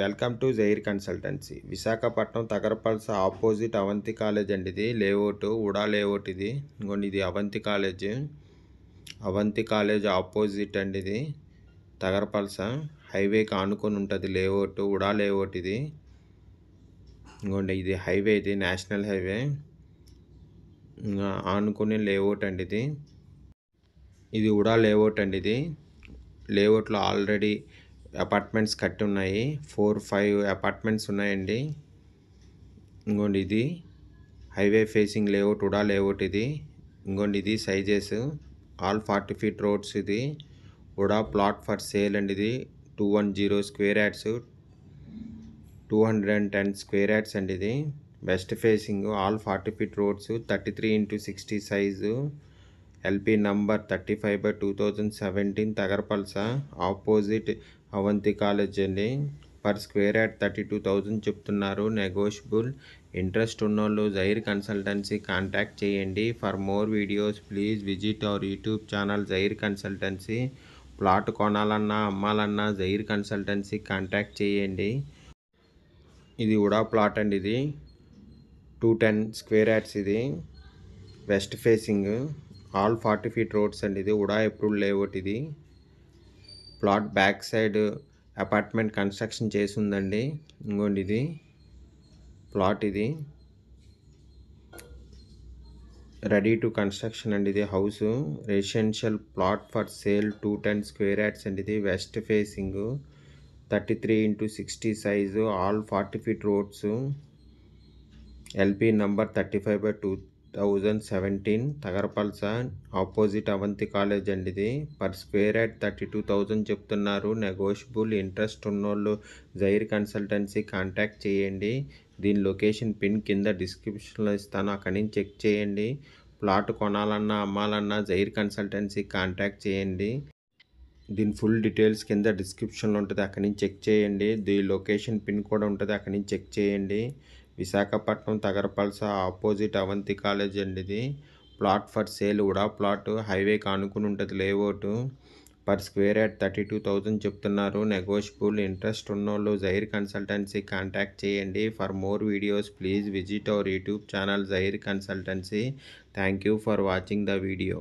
welcome to Jair consultancy Visakhapatnam తగరపల్స opposite Avanti college అండి ఇది లేఅవుట్ ఉడా లేఅవుట్ ఇది ఇంకోండి ఇది Avanti college Avanti college opposite అండి ఇది తగరపల్స హైవేకి ఆనుకొని ఉంటుంది లేఅవుట్ ఉడా లేఅవుట్ ఇది ఇంకోండి ఇది హైవే ఇది నేషనల్ హైవే ఆనుకునే లేఅవుట్ అండి ఇది ఇది ఉడా లేఅవుట్ అండి ఇది లేఅవుట్లో ఆల్రెడీ అపార్ట్మెంట్స్ కట్టి ఉన్నాయి ఫోర్ ఫైవ్ అపార్ట్మెంట్స్ ఉన్నాయండి ఇంకోండి ఇది highway facing layout UDA layout ఇది ఇంకోండి ఇది sizes all forty feet roads ఇది ఉడా ప్లాట్ ఫర్ సేల్ అండి ఇది two one zero square yards two hundred and ten square yards అండి ఇది west facing all forty feet roads thirty three into sixty size LP number thirty five by two thousand seventeen తగరపల్స opposite Avanti college అండి per square yard thirty two thousand చెప్తున్నారు negotiable interest ఉన్నోళ్ళు Jair consultancy contact చేయండి for more videos please visit our YouTube channel Jair consultancy plot కొనాలన్నా అమ్మాలన్నా Jair consultancy contact చేయండి ఇది UDA plot అండి ఇది టూ టెన్ స్క్వేర్ యాడ్స్ ఇది west facing all forty feet roads అండి ఇది ఉడా ఎప్రూవ్డ్ లేఅవుట్ ఇది plot back side apartment construction చేసి ఉందండి ఇంకోండి ఇది ప్లాట్ ఇది రెడీ టు కన్స్ట్రక్షన్ అండి ఇది house residential plot for sale two ten square yards అండి ఇది west facing thirty three into sixty size all forty feet roads LP number thirty five by two thousand seventeen తగరపల్స opposite Avanti college అండి ఇది per square yard thirty two thousand చెప్తున్నారు negotiable interest ఉన్నోళ్ళు Jair consultancy contact చేయండి దీని location pin కింద డిస్క్రిప్షన్లో ఇస్తాను అక్కడి నుంచి చెక్ చేయండి ప్లాట్ కొనాలన్నా అమ్మాలన్నా జైర్ కన్సల్టెన్సీ కాంటాక్ట్ చేయండి దీని ఫుల్ డీటెయిల్స్ కింద డిస్క్రిప్షన్లో ఉంటుంది అక్కడి నుంచి చెక్ చేయండి దీని లొకేషన్ పిన్ కూడా ఉంటుంది అక్కడి నుంచి చెక్ చేయండి విశాఖపట్నం తగరపల్స ఆపోజిట్ అవంతి కాలేజ్ అండి ఇది ప్లాట్ ఫర్ సేల్ కూడా ప్లాట్ హైవేకి ఆనుకుని ఉంటుంది layout per square yard thirty two thousand చెప్తున్నారు నెగోషియబుల్ ఇంట్రెస్ట్ ఉన్నోళ్ళు జైర్ కన్సల్టెన్సీ కాంటాక్ట్ చేయండి for more videos please visit our YouTube channel Jair consultancy thank you for watching the video